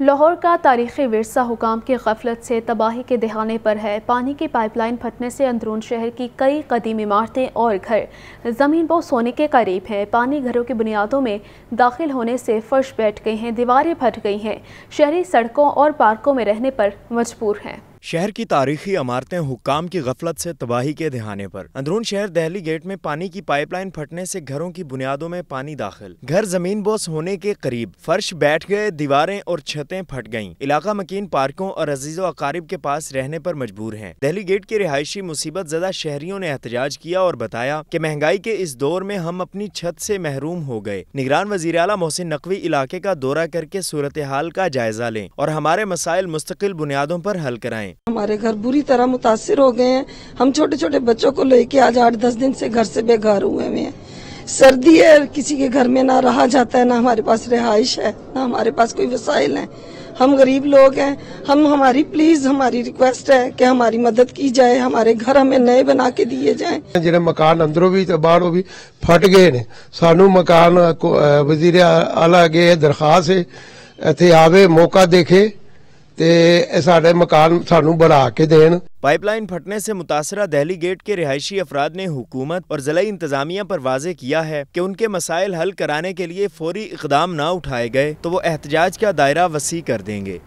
लाहौर का तारीखी वरसा हुकाम की गफलत से तबाही के दहाने पर है पानी की पाइपलाइन फटने से अंदरून शहर की कई कदीम इमारतें और घर ज़मीन बहुत सोने के करीब है पानी घरों की बुनियादों में दाखिल होने से फर्श बैठ गई हैं दीवारें फट गई हैं शहरी सड़कों और पार्कों में रहने पर मजबूर हैं शहर की तारीखी इमारतें हुकाम की गफलत से तबाही के दहाने पर अंदरून शहर दहली गेट में पानी की पाइपलाइन फटने से घरों की बुनियादों में पानी दाखिल घर जमीन बोस होने के करीब फर्श बैठ गए दीवारें और छतें फट गयी इलाका मकीन पार्कों और अजीज अकारीब के पास रहने पर मजबूर है दहली गेट के रिहायशी मुसीबत जदा शहरियों ने एहतजाज किया और बताया की महंगाई के इस दौर में हम अपनी छत ऐसी महरूम हो गए निगरान वजी अला मोहसिन नकवी इलाके का दौरा करके सूरत हाल का जायजा लें और हमारे मसाइल मुस्तकिल बुनियादों आरोप हल कराएं आए हमारे घर बुरी तरह मुतासर हो गए हैं हम छोटे छोटे बच्चों को लेके आज आठ दस दिन से घर से बेघर हुए हुए हैं सर्दी है किसी के घर में ना रहा जाता है ना हमारे पास रिहाइश है ना हमारे पास कोई वसाइल है हम गरीब लोग हैं हम हमारी प्लीज हमारी रिक्वेस्ट है कि हमारी मदद की जाए हमारे घर हमें नए बना के दिए जाए जो मकान अंदरों भी बहरों तो बाहरों भी फट गए ने सानू मकान वजीर आला गए दरखास्त है इतने आवे मौका देखे मकान सू बढ़ा के दे पाइपलाइन फटने से मुतासरा दहली गेट के रिहायशी अफराद ने हुकूमत और जिला इंतजामिया पर वाजे किया है कि उनके मसाइल हल कराने के लिए फौरी इकदाम न उठाए गए तो वो एहतजाज का दायरा वसी कर देंगे